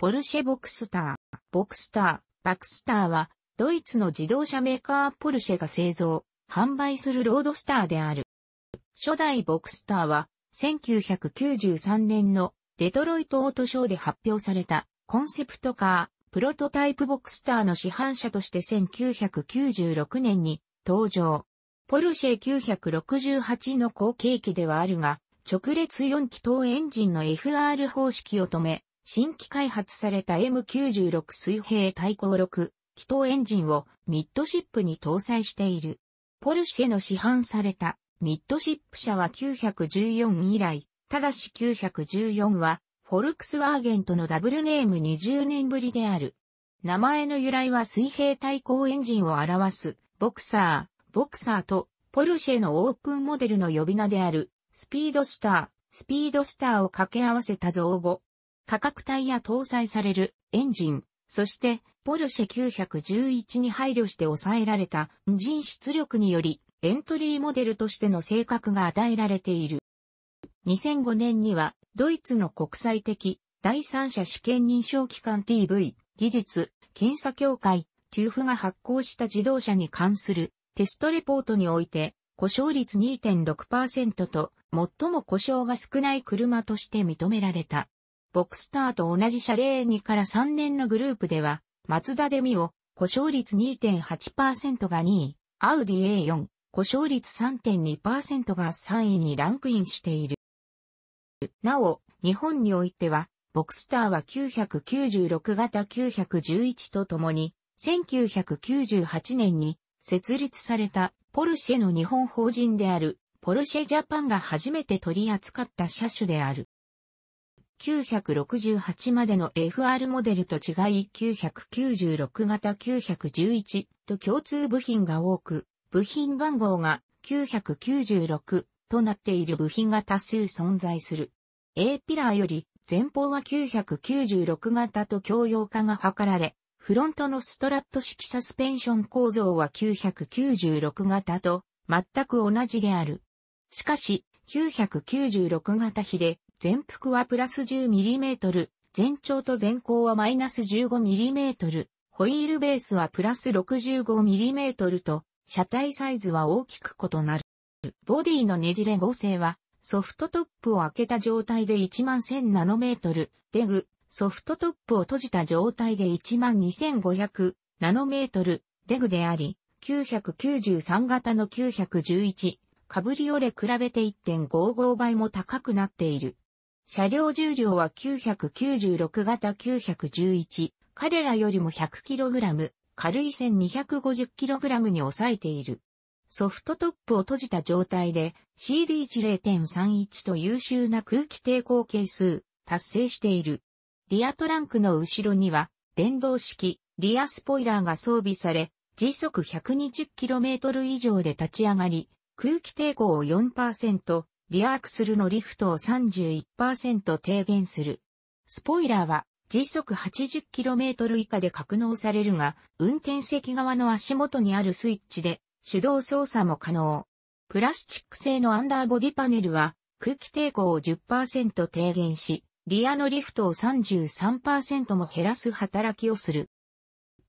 ポルシェボクスター、ボクスター、バクスターは、ドイツの自動車メーカーポルシェが製造、販売するロードスターである。初代ボクスターは、1993年のデトロイトオートショーで発表されたコンセプトカー、プロトタイプボクスターの市販車として1996年に登場。ポルシェ968の後継機ではあるが、直列4気筒エンジンの FR 方式を止め、新規開発された M96 水平対向6気筒エンジンをミッドシップに搭載している。ポルシェの市販されたミッドシップ車は914以来、ただし914はフォルクスワーゲンとのダブルネーム20年ぶりである。名前の由来は水平対向エンジンを表すボクサー、ボクサーとポルシェのオープンモデルの呼び名であるスピードスター、スピードスターを掛け合わせた造語。価格帯や搭載されるエンジン、そしてポルシェ911に配慮して抑えられたエンジン出力によりエントリーモデルとしての性格が与えられている。2005年にはドイツの国際的第三者試験認証機関 TV 技術検査協会 t u f が発行した自動車に関するテストレポートにおいて故障率2.6%と最も故障が少ない車として認められた。ボクスターと同じ車礼2から3年のグループでは、マツダデミオ、故障率2.8%が2位、アウディ A4、故障率3.2%が3位にランクインしている。なお、日本においては、ボクスターは996型911とともに、1998年に設立されたポルシェの日本法人であるポルシェジャパンが初めて取り扱った車種である。968までの FR モデルと違い996型911と共通部品が多く、部品番号が996となっている部品が多数存在する。A ピラーより前方は996型と共用化が図られ、フロントのストラット式サスペンション構造は996型と全く同じである。しかし、996型比で全幅はプラス 10mm、全長と全高はマイナス 15mm、ホイールベースはプラス 65mm と、車体サイズは大きく異なる。ボディのねじれ合成は、ソフトトップを開けた状態で1万1000ナノメートル、デグ、ソフトトップを閉じた状態で1万2500ナノメートル、デグであり、993型の911、カブリオレ比べて1.55倍も高くなっている。車両重量は996型911、彼らよりも 100kg、軽い 1250kg に抑えている。ソフトトップを閉じた状態で CD10.31 と優秀な空気抵抗係数、達成している。リアトランクの後ろには電動式リアスポイラーが装備され、時速 120km 以上で立ち上がり、空気抵抗を4%、リアアクスルのリフトを31%低減する。スポイラーは時速 80km 以下で格納されるが、運転席側の足元にあるスイッチで手動操作も可能。プラスチック製のアンダーボディパネルは空気抵抗を10%低減し、リアのリフトを33%も減らす働きをする。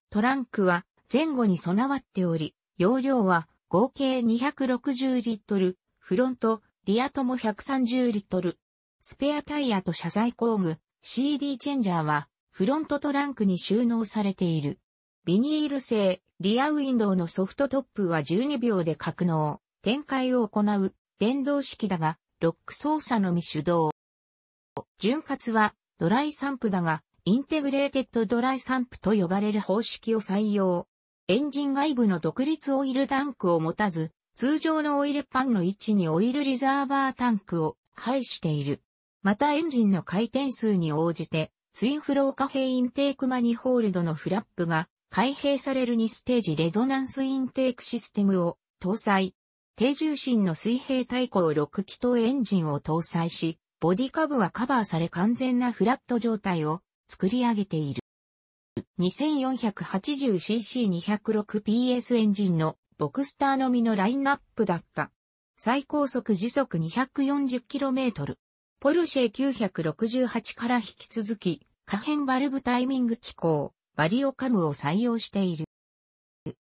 トランクは前後に備わっており、容量は合計260リットル、フロントリアとも130リットル。スペアタイヤと車載工具、CD チェンジャーは、フロントトランクに収納されている。ビニール製、リアウィンドウのソフトトップは12秒で格納、展開を行う、電動式だが、ロック操作のみ手動。潤滑は、ドライサンプだが、インテグレーテッドドライサンプと呼ばれる方式を採用。エンジン外部の独立オイルタンクを持たず、通常のオイルパンの位置にオイルリザーバータンクを配している。またエンジンの回転数に応じて、ツインフロー貨幣。インテークマニホールドのフラップが開閉される2ステージレゾナンスインテークシステムを搭載。低重心の水平対向6気筒エンジンを搭載し、ボディカブはカバーされ完全なフラット状態を作り上げている。2480cc206PS エンジンのボクスターのみのラインナップだった。最高速時速 240km。ポルシェ968から引き続き、可変バルブタイミング機構、バリオカムを採用している。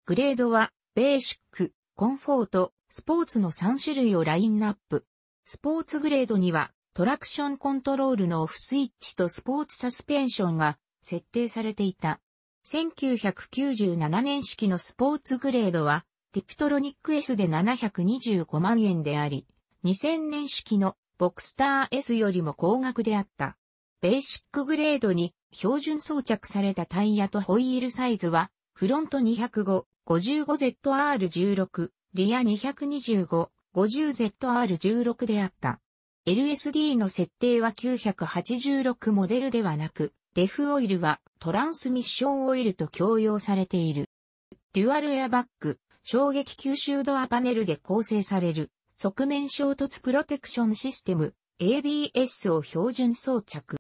グレードは、ベーシック、コンフォート、スポーツの3種類をラインナップ。スポーツグレードには、トラクションコントロールのオフスイッチとスポーツサスペンションが設定されていた。1997年式のスポーツグレードは、ティプトロニック S で725万円であり、2000年式のボクスター S よりも高額であった。ベーシックグレードに標準装着されたタイヤとホイールサイズは、フロント205、55ZR16、リア225、50ZR16 であった。LSD の設定は986モデルではなく、デフオイルはトランスミッションオイルと共用されている。デュアルエアバッグ、衝撃吸収ドアパネルで構成される、側面衝突プロテクションシステム ABS を標準装着。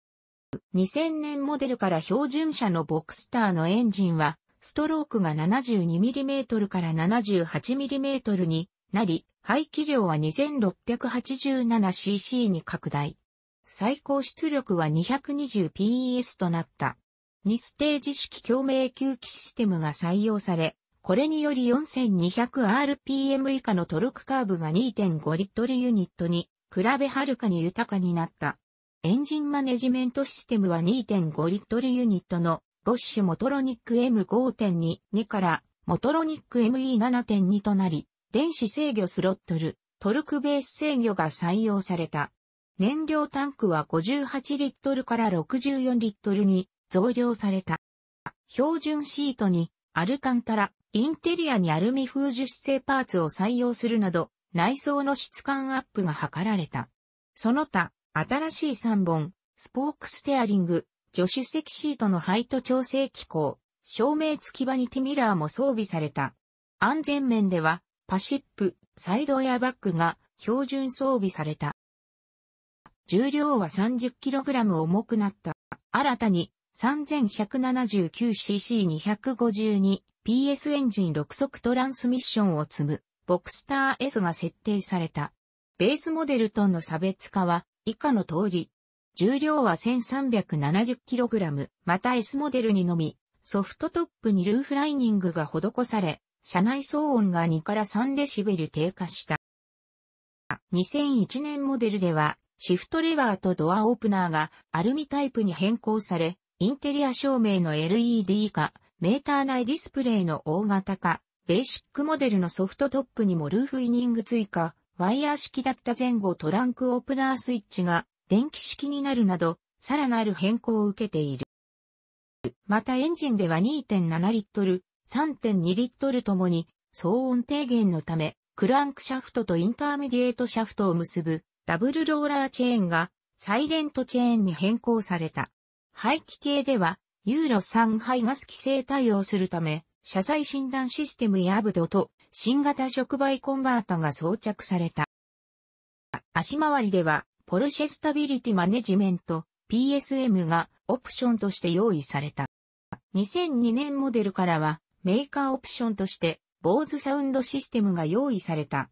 2000年モデルから標準車のボクスターのエンジンは、ストロークが 72mm から 78mm になり、排気量は 2687cc に拡大。最高出力は 220PS となった。2ステージ式共鳴吸気システムが採用され、これにより 4200rpm 以下のトルクカーブが2.5リットルユニットに比べはるかに豊かになった。エンジンマネジメントシステムは2.5リットルユニットのボッシュモトロニック M5.2 2からモトロニック ME7.2 となり、電子制御スロットル、トルクベース制御が採用された。燃料タンクは58リットルから64リットルに増量された。標準シートにアルカンタラ、インテリアにアルミ風樹脂製パーツを採用するなど、内装の質感アップが図られた。その他、新しい3本、スポークステアリング、助手席シートのハイト調整機構、照明付きバニティミラーも装備された。安全面では、パシップ、サイドエアバッグが標準装備された。重量は 30kg 重くなった。新たに 3179cc252 PS エンジン6速トランスミッションを積む、ボクスター S が設定された。ベースモデルとの差別化は、以下の通り。重量は 1370kg、また S モデルにのみ、ソフトトップにルーフライニングが施され、車内騒音が2から3デシベル低下した。2001年モデルでは、シフトレバーとドアオープナーがアルミタイプに変更され、インテリア照明の LED 化、メーター内ディスプレイの大型化、ベーシックモデルのソフトトップにもルーフイニング追加、ワイヤー式だった前後トランクオープナースイッチが電気式になるなど、さらなる変更を受けている。またエンジンでは2.7リットル、3.2リットルともに騒音低減のため、クランクシャフトとインターミディエートシャフトを結ぶダブルローラーチェーンがサイレントチェーンに変更された。排気系ではユーロ3排ガス規制対応するため、車載診断システムやブドと新型触媒コンバータが装着された。足回りでは、ポルシェスタビリティマネジメント PSM がオプションとして用意された。2002年モデルからはメーカーオプションとして坊主サウンドシステムが用意された。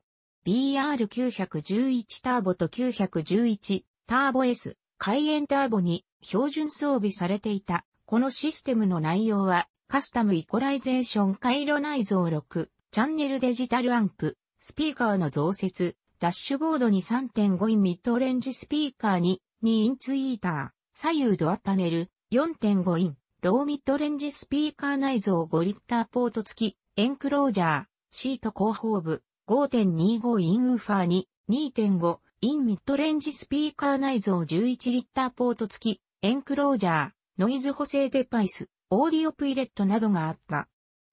BR911 ターボと911ターボ S 開園ターボに標準装備されていた。このシステムの内容は、カスタムイコライゼーション回路内蔵6、チャンネルデジタルアンプ、スピーカーの増設、ダッシュボードに3.5インミッドレンジスピーカーに2インツイーター、左右ドアパネル、4.5イン、ローミッドレンジスピーカー内蔵5リッターポート付き、エンクロージャー、シート後方部、5.25インウーファーに2.5インミッドレンジスピーカー内蔵11リッターポート付き、エンクロージャー、ノイズ補正デバイス、オーディオプイレットなどがあった。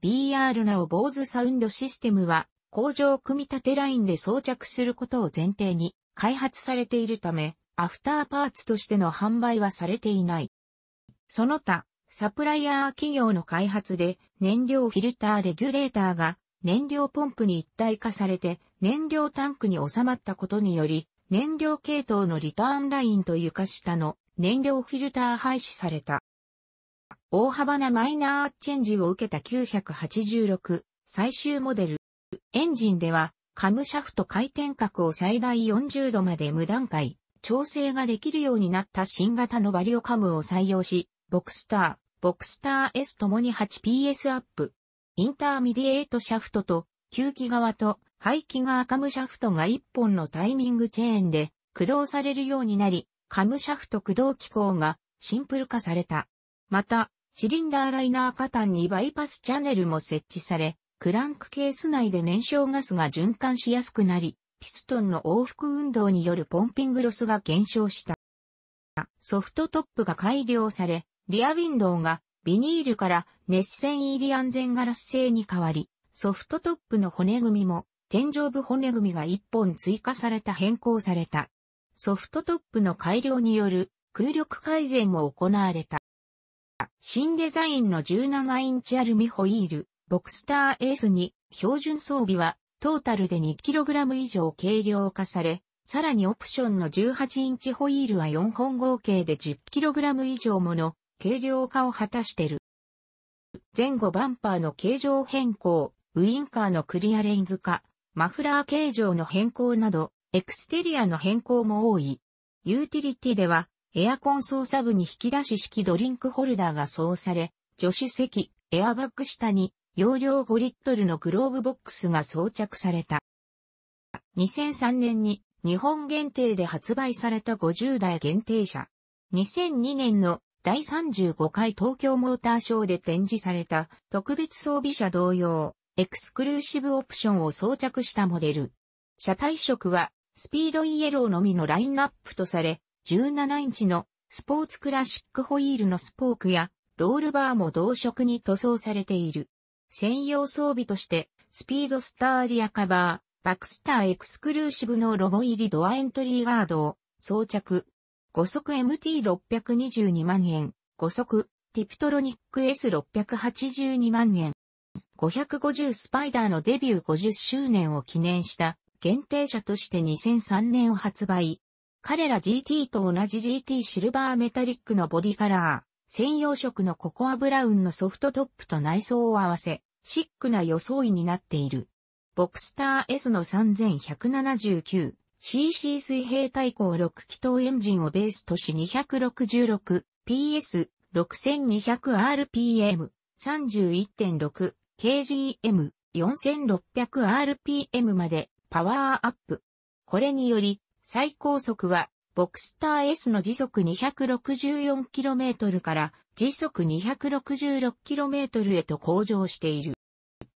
BR なお坊主サウンドシステムは工場組み立てラインで装着することを前提に開発されているため、アフターパーツとしての販売はされていない。その他、サプライヤー企業の開発で燃料フィルターレギュレーターが燃料ポンプに一体化されて燃料タンクに収まったことにより燃料系統のリターンラインと床下の燃料フィルター廃止された。大幅なマイナーチェンジを受けた986最終モデル。エンジンではカムシャフト回転角を最大40度まで無段階調整ができるようになった新型のバリオカムを採用し、ボクスター、ボクスター S ともに 8PS アップ。インターミディエイトシャフトと、吸気側と排気側カムシャフトが1本のタイミングチェーンで駆動されるようになり、カムシャフト駆動機構がシンプル化された。また、シリンダーライナー下端にバイパスチャネルも設置され、クランクケース内で燃焼ガスが循環しやすくなり、ピストンの往復運動によるポンピングロスが減少した。ソフトトップが改良され、リアウィンドウがビニールから熱線入り安全ガラス製に変わり、ソフトトップの骨組みも天井部骨組みが1本追加された変更された。ソフトトップの改良による空力改善も行われた。新デザインの17インチアルミホイール、ボクスターエースに標準装備はトータルで 2kg 以上軽量化され、さらにオプションの18インチホイールは4本合計で 10kg 以上もの軽量化を果たしてる。前後バンパーの形状変更、ウインカーのクリアレンズ化、マフラー形状の変更など、エクステリアの変更も多い。ユーティリティでは、エアコン操作部に引き出し式ドリンクホルダーが装され、助手席、エアバッグ下に、容量5リットルのグローブボックスが装着された。2003年に日本限定で発売された50台限定車。2002年の第35回東京モーターショーで展示された特別装備車同様、エクスクルーシブオプションを装着したモデル。車体色はスピードイエローのみのラインナップとされ、17インチのスポーツクラシックホイールのスポークやロールバーも同色に塗装されている。専用装備として、スピードスターリアカバー、バクスターエクスクルーシブのロゴ入りドアエントリーガードを装着。5足 MT622 万円、5足、ティプトロニック S682 万円。550スパイダーのデビュー50周年を記念した限定車として2003年を発売。彼ら GT と同じ GT シルバーメタリックのボディカラー、専用色のココアブラウンのソフトトップと内装を合わせ、シックな装いになっている。ボクスター S の 3179cc 水平対向6気筒エンジンをベースとし 266PS6200rpm 31.6kgm 4600rpm までパワーアップ。これにより、最高速は、ボクスター S の時速 264km から時速 266km へと向上している。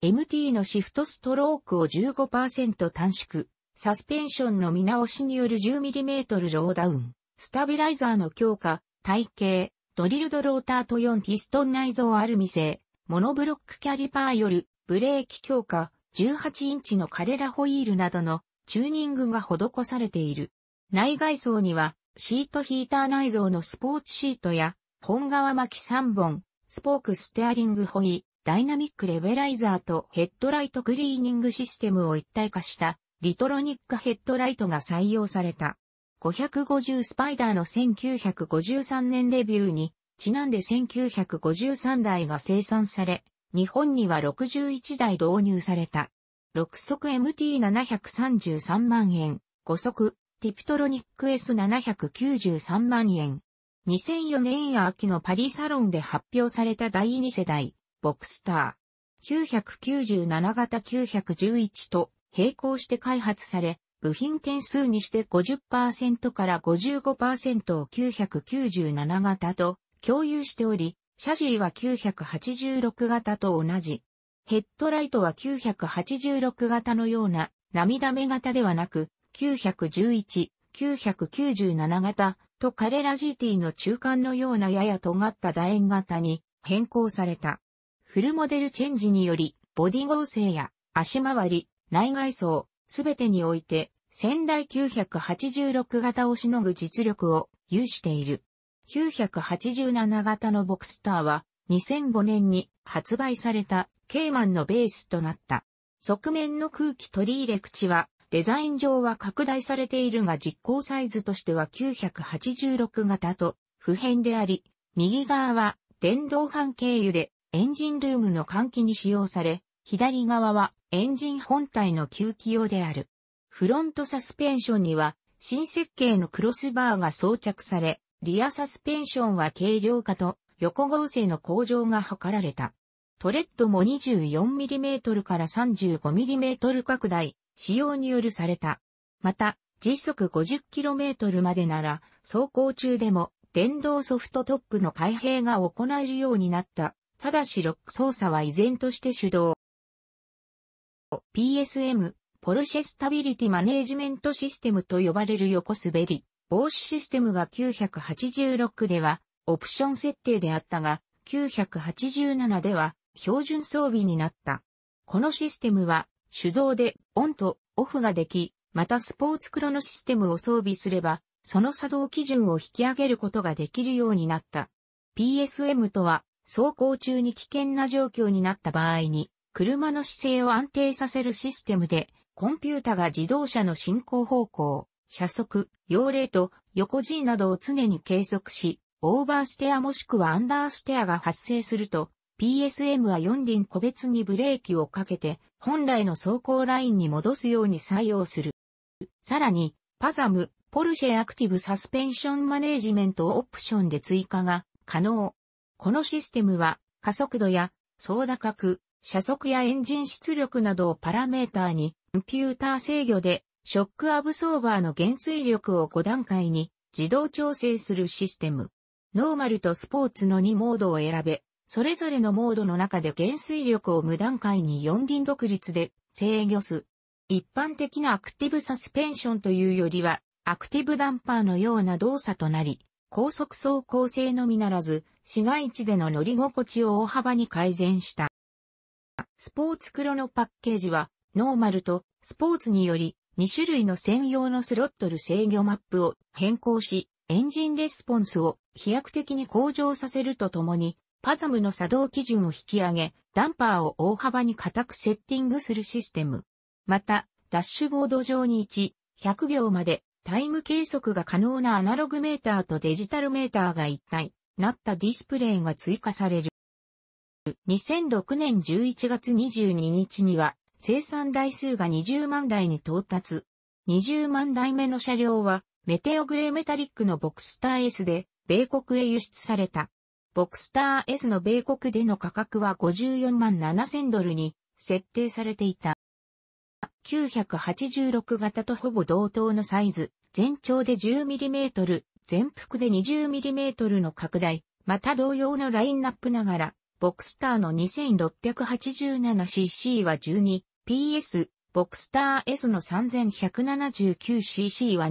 MT のシフトストロークを15%短縮、サスペンションの見直しによる 10mm ローダウン、スタビライザーの強化、体型、ドリルドローターと4ピストン内蔵アルミ製、モノブロックキャリパーよるブレーキ強化、18インチのカレラホイールなどのチューニングが施されている。内外装にはシートヒーター内蔵のスポーツシートや本革巻き3本、スポークステアリングホイ、ダイナミックレベライザーとヘッドライトクリーニングシステムを一体化したリトロニックヘッドライトが採用された。550スパイダーの1953年デビューにちなんで1953台が生産され、日本には61台導入された。6速 MT733 万円、5速、ティプトロニック S793 万円。2004年秋のパリサロンで発表された第2世代、ボクスター。997型911と並行して開発され、部品点数にして50%から55%を997型と共有しており、シャシーは986型と同じ。ヘッドライトは986型のような涙目型ではなく、911、997型と彼ら GT の中間のようなやや尖った楕円型に変更された。フルモデルチェンジにより、ボディ合成や足回り、内外装、すべてにおいて、仙台986型をしのぐ実力を有している。987型のボクスターは2005年に発売されたケイマンのベースとなった。側面の空気取り入れ口はデザイン上は拡大されているが実行サイズとしては986型と不変であり、右側は電動半経由でエンジンルームの換気に使用され、左側はエンジン本体の吸気用である。フロントサスペンションには新設計のクロスバーが装着され、リアサスペンションは軽量化と横合成の向上が図られた。トレッドも 24mm から 35mm 拡大、使用によるされた。また、時速 50km までなら、走行中でも電動ソフトトップの開閉が行えるようになった。ただしロック操作は依然として手動。PSM、ポルシェスタビリティマネージメントシステムと呼ばれる横滑り、防止システムが986ではオプション設定であったが、987では標準装備になった。このシステムは手動でオンとオフができ、またスポーツクロのシステムを装備すれば、その作動基準を引き上げることができるようになった。PSM とは、走行中に危険な状況になった場合に、車の姿勢を安定させるシステムで、コンピュータが自動車の進行方向、車速、用例と横 G などを常に計測し、オーバーステアもしくはアンダーステアが発生すると、PSM は4輪個別にブレーキをかけて、本来の走行ラインに戻すように採用する。さらに、パザム、ポルシェアクティブサスペンションマネージメントをオプションで追加が可能。このシステムは、加速度や、操舵角、車速やエンジン出力などをパラメーターに、コンピューター制御でショックアブソーバーの減衰力を5段階に自動調整するシステム。ノーマルとスポーツの2モードを選べ、それぞれのモードの中で減衰力を無段階に4輪独立で制御す。一般的なアクティブサスペンションというよりは、アクティブダンパーのような動作となり、高速走行性のみならず、市街地での乗り心地を大幅に改善した。スポーツクロのパッケージは、ノーマルとスポーツにより2種類の専用のスロットル制御マップを変更し、エンジンレスポンスを飛躍的に向上させるとともに、パザムの作動基準を引き上げ、ダンパーを大幅に固くセッティングするシステム。また、ダッシュボード上に1、100秒までタイム計測が可能なアナログメーターとデジタルメーターが一体、なったディスプレイが追加される。2006年11月22日には、生産台数が20万台に到達。20万台目の車両は、メテオグレーメタリックのボクスター S で、米国へ輸出された。ボクスター S の米国での価格は54万7千ドルに設定されていた。986型とほぼ同等のサイズ、全長で 10mm、全幅で 20mm の拡大、また同様のラインナップながら、ボクスターの 2687cc は 12PS、ボクスター S の 3179cc は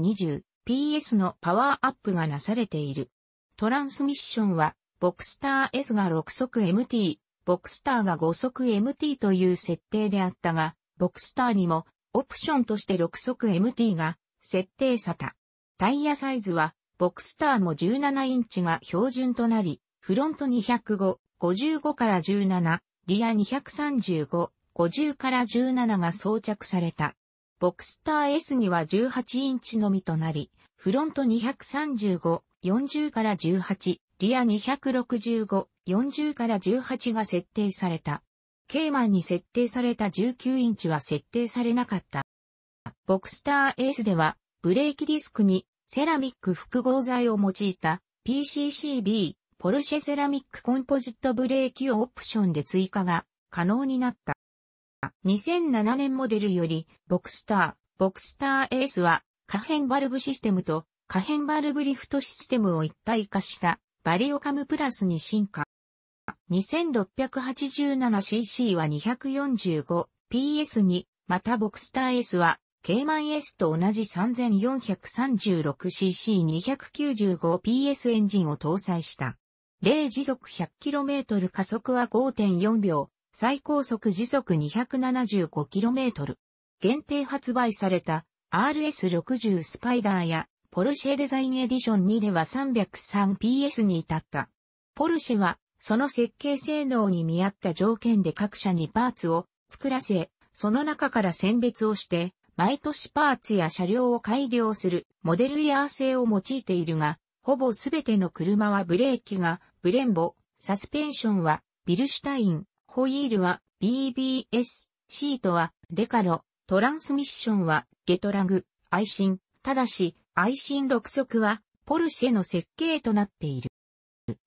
20PS のパワーアップがなされている。トランスミッションは、ボクスター S が6速 MT、ボクスターが5速 MT という設定であったが、ボクスターにもオプションとして6速 MT が設定された。タイヤサイズは、ボクスターも17インチが標準となり、フロント205、55から17、リア235、50から17が装着された。ボクスター S には18インチのみとなり、フロント235、40から18、リア265、40から18が設定された。ケイマンに設定された19インチは設定されなかった。ボクスター S では、ブレーキディスクにセラミック複合材を用いた PCCB ポルシェセラミックコンポジットブレーキをオプションで追加が可能になった。2007年モデルより、ボクスター、ボクスターエースは、可変バルブシステムと可変バルブリフトシステムを一体化したバリオカムプラスに進化。2687cc は 245PS に、またボクスター S は、ケイマン S と同じ 3436cc295PS エンジンを搭載した。0時速 100km 加速は5.4秒、最高速時速 275km。限定発売された RS60 スパイダーやポルシェデザインエディション2では 303PS に至った。ポルシェはその設計性能に見合った条件で各社にパーツを作らせ、その中から選別をして、毎年パーツや車両を改良するモデルイヤー製を用いているが、ほぼすべての車はブレーキがブレンボ、サスペンションはビルシュタイン、ホイールは BBS、シートはレカロ、トランスミッションはゲトラグ、アイシン、ただし、アイシン6足はポルシェの設計となっている。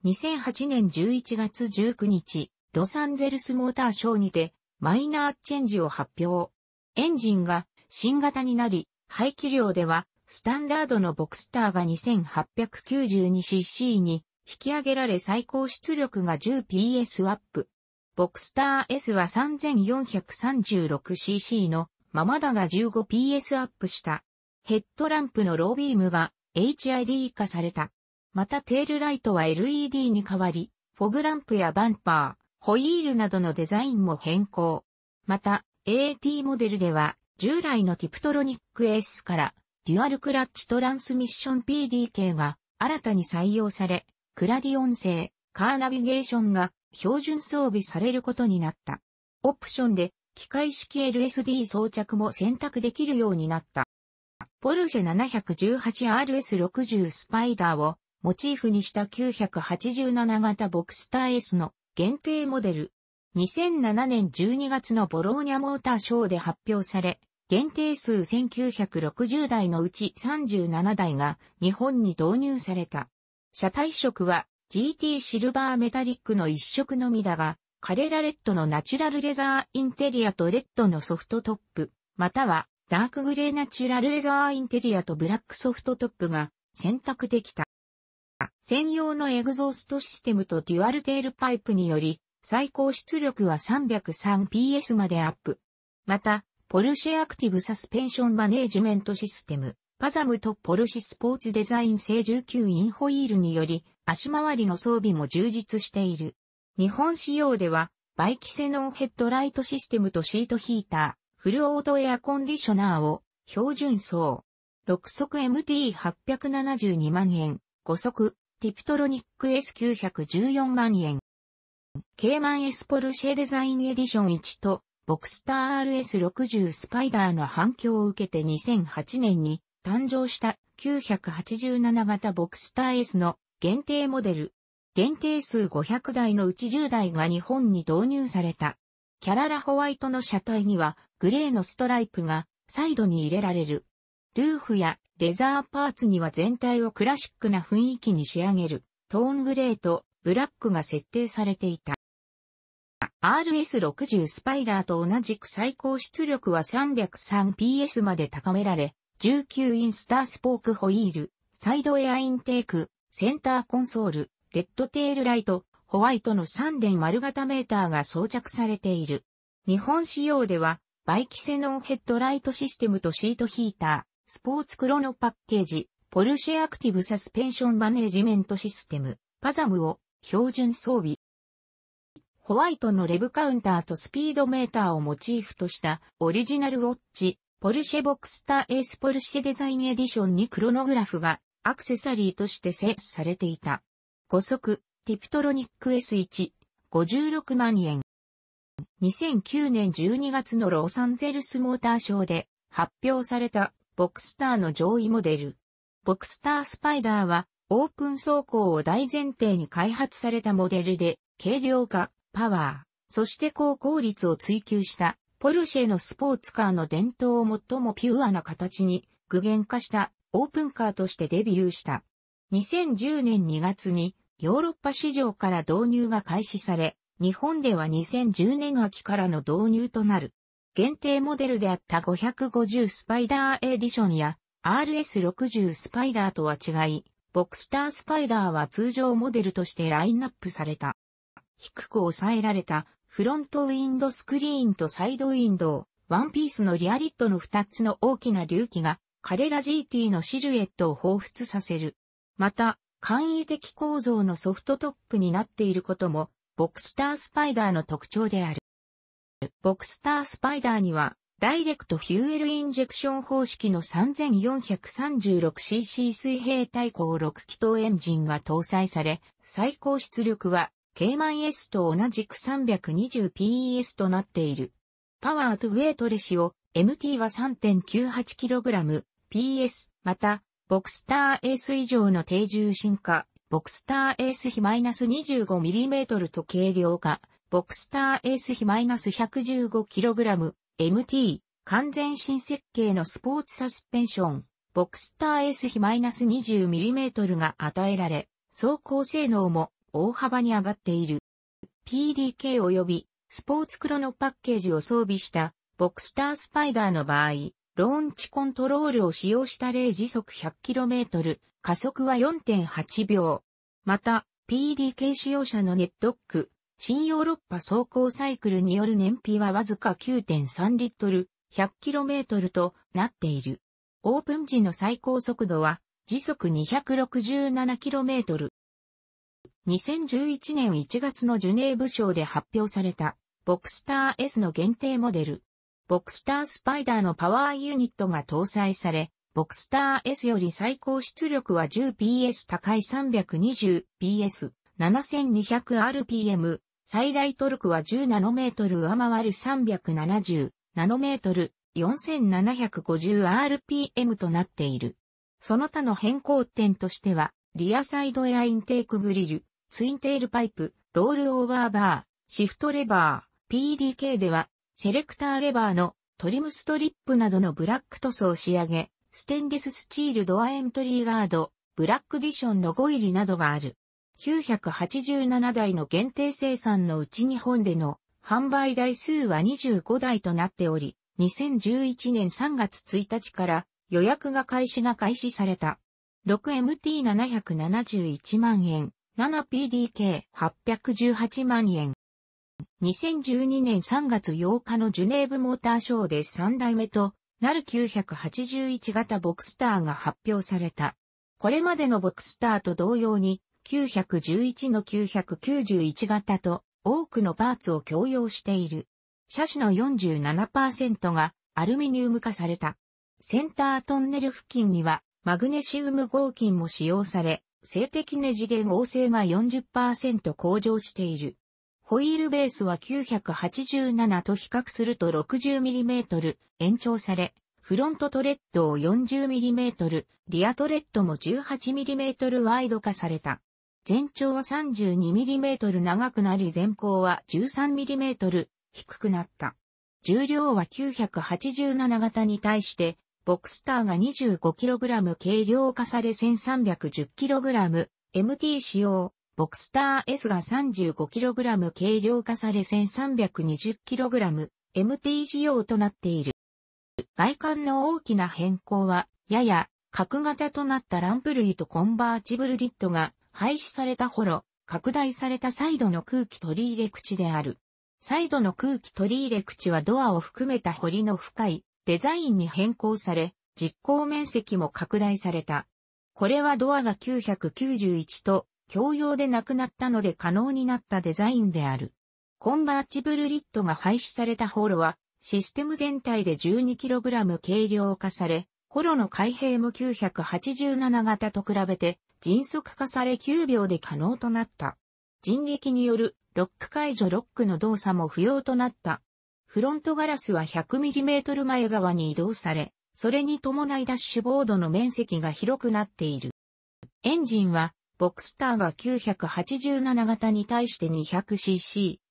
2008年11月19日、ロサンゼルスモーターショーにてマイナーチェンジを発表。エンジンが新型になり、排気量ではスタンダードのボクスターが 2892cc に引き上げられ最高出力が 10PS アップ。ボクスター S は 3436cc のままだが 15PS アップした。ヘッドランプのロービームが HID 化された。またテールライトは LED に変わり、フォグランプやバンパー、ホイールなどのデザインも変更。また、AT モデルでは、従来のティプトロニック S からデュアルクラッチトランスミッション PDK が新たに採用され、クラディオン製、カーナビゲーションが標準装備されることになった。オプションで機械式 LSD 装着も選択できるようになった。ポルシェ 718RS60 スパイダーをモチーフにした987型ボクスター S の限定モデル。2007年12月のボローニャモーターショーで発表され、限定数1960台のうち37台が日本に導入された。車体色は GT シルバーメタリックの一色のみだが、カレラレッドのナチュラルレザーインテリアとレッドのソフトトップ、またはダークグレーナチュラルレザーインテリアとブラックソフトトップが選択できた。専用のエグゾーストシステムとデュアルテールパイプにより、最高出力は 303PS までアップ。また、ポルシェアクティブサスペンションマネージメントシステム、パザムとポルシェスポーツデザイン製19インホイールにより、足回りの装備も充実している。日本仕様では、バイキセノンヘッドライトシステムとシートヒーター、フルオートエアコンディショナーを標準装。6足 MT872 万円、5足、ティプトロニック S914 万円。k イポルシェデザインエディション1とボクスター RS60 スパイダーの反響を受けて2008年に誕生した987型ボクスター S の限定モデル。限定数500台のうち10台が日本に導入された。キャララホワイトの車体にはグレーのストライプがサイドに入れられる。ルーフやレザーパーツには全体をクラシックな雰囲気に仕上げるトーングレーとブラックが設定されていた。RS60 スパイダーと同じく最高出力は 303PS まで高められ、19インスタースポークホイール、サイドエアインテーク、センターコンソール、レッドテールライト、ホワイトの3連丸型メーターが装着されている。日本仕様では、バイキセノンヘッドライトシステムとシートヒーター、スポーツクロノパッケージ、ポルシェアクティブサスペンションマネージメントシステム、パザムを標準装備。ホワイトのレブカウンターとスピードメーターをモチーフとしたオリジナルウォッチ、ポルシェボクスターエースポルシェデザインエディションにクロノグラフがアクセサリーとして設置されていた。5足、ティプトロニック S1、56万円。2009年12月のロサンゼルスモーターショーで発表されたボクスターの上位モデル。ボクスタースパイダーはオープン走行を大前提に開発されたモデルで軽量化、パワー、そして高効率を追求したポルシェのスポーツカーの伝統を最もピュアな形に具現化したオープンカーとしてデビューした。2010年2月にヨーロッパ市場から導入が開始され、日本では2010年秋からの導入となる。限定モデルであった550スパイダーエディションや RS60 スパイダーとは違い、ボクスタースパイダーは通常モデルとしてラインナップされた。低く抑えられたフロントウィンドスクリーンとサイドウィンドウ、ワンピースのリアリットの2つの大きな隆起が彼ら GT のシルエットを彷彿させる。また、簡易的構造のソフトトップになっていることも、ボクスタースパイダーの特徴である。ボクスタースパイダーには、ダイレクトフューエルインジェクション方式の 3436cc 水平対向6気筒エンジンが搭載され、最高出力は k 1 S と同じく3 2 0 p s となっている。パワーとウェイトレシオ、MT は 3.98kg、PS、また、ボクスター S 以上の低重心化、ボクスター S 比 -25mm と軽量化、ボクスター S 比 -115kg、MT、完全新設計のスポーツサスペンション、ボクスター S 比 -20mm が与えられ、走行性能も大幅に上がっている。PDK 及びスポーツクロノパッケージを装備したボクスタースパイダーの場合、ローンチコントロールを使用した例時速 100km、加速は4.8秒。また、PDK 使用者のネットック、新ヨーロッパ走行サイクルによる燃費はわずか9.3リットル、100km となっている。オープン時の最高速度は時速 267km、2011年1月のジュネーブ賞で発表された、ボクスター S の限定モデル。ボクスタースパイダーのパワーユニットが搭載され、ボクスター S より最高出力は 10PS 高い 320PS、7200rpm、最大トルクは1 0トル上回る3 7 0トル、4750rpm となっている。その他の変更点としては、リアサイドエアインテークグリル、ツインテールパイプ、ロールオーバーバー、シフトレバー、PDK では、セレクターレバーのトリムストリップなどのブラック塗装仕上げ、ステンレススチールドアエントリーガード、ブラックディションの5入りなどがある。987台の限定生産のうち日本での販売台数は25台となっており、2011年3月1日から予約が開始が開始された。6MT771 万円。7PDK818 万円。2012年3月8日のジュネーブモーターショーで3代目となる981型ボクスターが発表された。これまでのボクスターと同様に911の991型と多くのパーツを共用している。車種の47%がアルミニウム化された。センタートンネル付近にはマグネシウム合金も使用され、性的ねじれ合成が40%向上している。ホイールベースは987と比較すると 60mm 延長され、フロントトレッドを 40mm、リアトレッドも 18mm ワイド化された。全長は 32mm 長くなり前高は 13mm 低くなった。重量は987型に対してボクスターが 25kg 軽量化され 1310kg、MT 仕様、ボクスター S が 35kg 軽量化され 1320kg、MT 仕様となっている。外観の大きな変更は、やや、角型となったランプ類とコンバーチブルリッドが廃止された頃、拡大されたサイドの空気取り入れ口である。サイドの空気取り入れ口はドアを含めた堀の深いデザインに変更され、実行面積も拡大された。これはドアが991と共用でなくなったので可能になったデザインである。コンバーチブルリッドが廃止されたホロは、システム全体で 12kg 軽量化され、ホロの開閉も987型と比べて、迅速化され9秒で可能となった。人力によるロック解除ロックの動作も不要となった。フロントガラスは 100mm 前側に移動され、それに伴いダッシュボードの面積が広くなっている。エンジンは、ボクスターが987型に対して 200cc、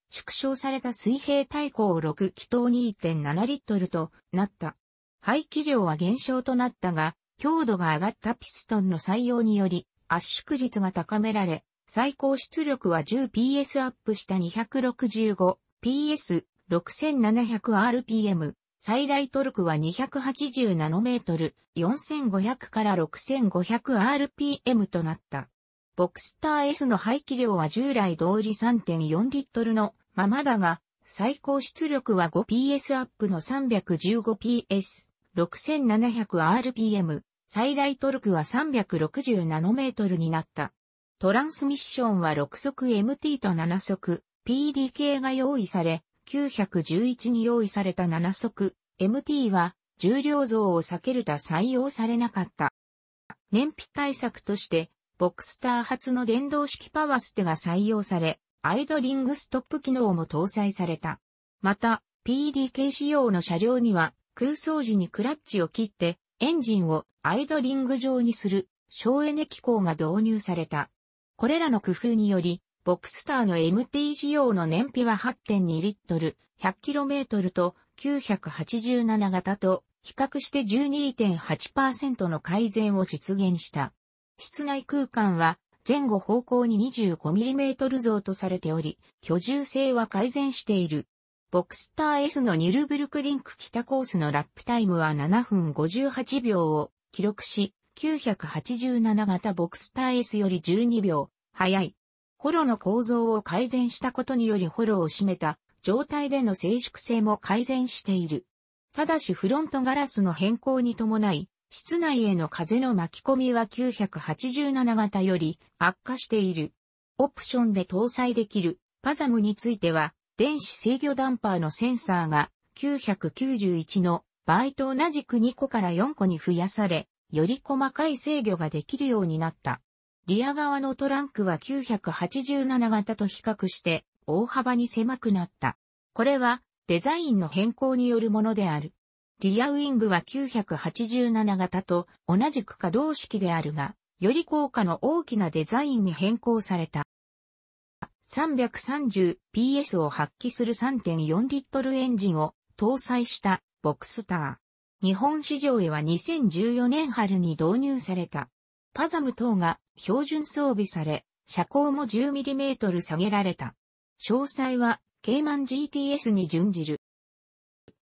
縮小された水平対向6気筒2.7リットルとなった。排気量は減少となったが、強度が上がったピストンの採用により、圧縮率が高められ、最高出力は 10PS アップした 265PS 6700rpm、最大トルクは280ナノメートル、4500から 6500rpm となった。ボクスター S の排気量は従来通り3.4リットルのままだが、最高出力は 5PS アップの 315PS、6700rpm、最大トルクは360ナノメートルになった。トランスミッションは6速 MT と7速 PDK が用意され、911に用意された7足 MT は重量増を避けるた採用されなかった。燃費対策として、ボクスター初の電動式パワーステが採用され、アイドリングストップ機能も搭載された。また、PDK 仕様の車両には、空想時にクラッチを切って、エンジンをアイドリング状にする省エネ機構が導入された。これらの工夫により、ボクスターの MT 仕様の燃費は8.2リットル、100km と987型と比較して12.8%の改善を実現した。室内空間は前後方向に 25mm 増とされており、居住性は改善している。ボクスター S のニルブルクリンク北コースのラップタイムは7分58秒を記録し、987型ボクスター S より12秒、早いホロの構造を改善したことによりホロを占めた状態での静粛性も改善している。ただしフロントガラスの変更に伴い、室内への風の巻き込みは987型より悪化している。オプションで搭載できるパザムについては、電子制御ダンパーのセンサーが991の倍と同じく2個から4個に増やされ、より細かい制御ができるようになった。リア側のトランクは987型と比較して大幅に狭くなった。これはデザインの変更によるものである。リアウィングは987型と同じく可動式であるが、より効果の大きなデザインに変更された。330PS を発揮する3.4リットルエンジンを搭載したボクスター。日本市場へは2014年春に導入された。パザム等が標準装備され、車高も 10mm 下げられた。詳細は、ケイマン GTS に準じる。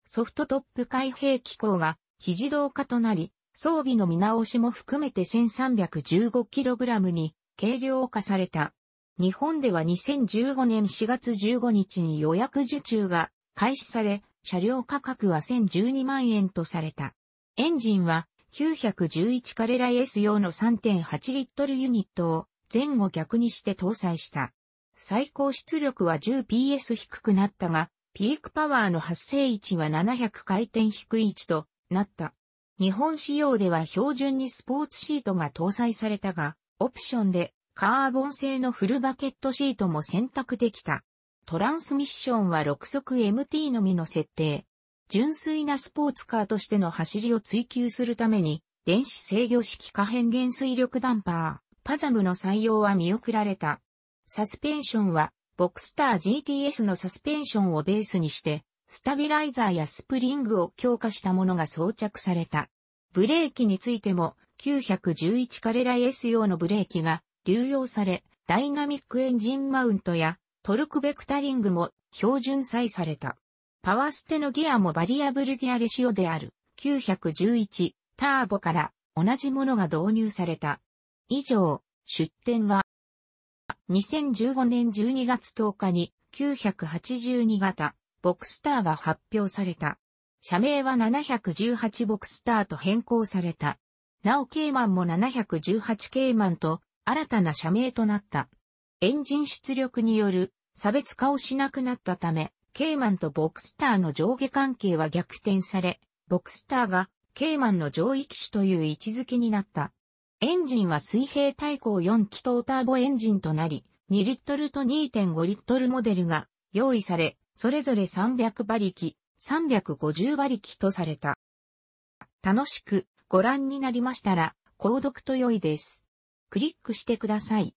ソフトトップ開閉機構が非自動化となり、装備の見直しも含めて 1315kg に軽量化された。日本では2015年4月15日に予約受注が開始され、車両価格は1012万円とされた。エンジンは911カレラ S 用の3.8リットルユニットを前後逆にして搭載した。最高出力は 10PS 低くなったが、ピークパワーの発生位置は700回転低い位置となった。日本仕様では標準にスポーツシートが搭載されたが、オプションでカーボン製のフルバケットシートも選択できた。トランスミッションは6速 MT のみの設定。純粋なスポーツカーとしての走りを追求するために、電子制御式可変減衰力ダンパー、パザムの採用は見送られた。サスペンションは、ボクスター GTS のサスペンションをベースにして、スタビライザーやスプリングを強化したものが装着された。ブレーキについても、911カレラ S 用のブレーキが流用され、ダイナミックエンジンマウントやトルクベクタリングも標準採された。パワーステのギアもバリアブルギアレシオである911ターボから同じものが導入された。以上、出展は2015年12月10日に982型ボクスターが発表された。社名は718ボクスターと変更された。なおケイマンも718ケイマンと新たな社名となった。エンジン出力による差別化をしなくなったため、ケイマンとボクスターの上下関係は逆転され、ボクスターがケイマンの上位機種という位置づけになった。エンジンは水平対向4気筒ターボエンジンとなり、2リットルと2.5リットルモデルが用意され、それぞれ300馬力、350馬力とされた。楽しくご覧になりましたら、購読と良いです。クリックしてください。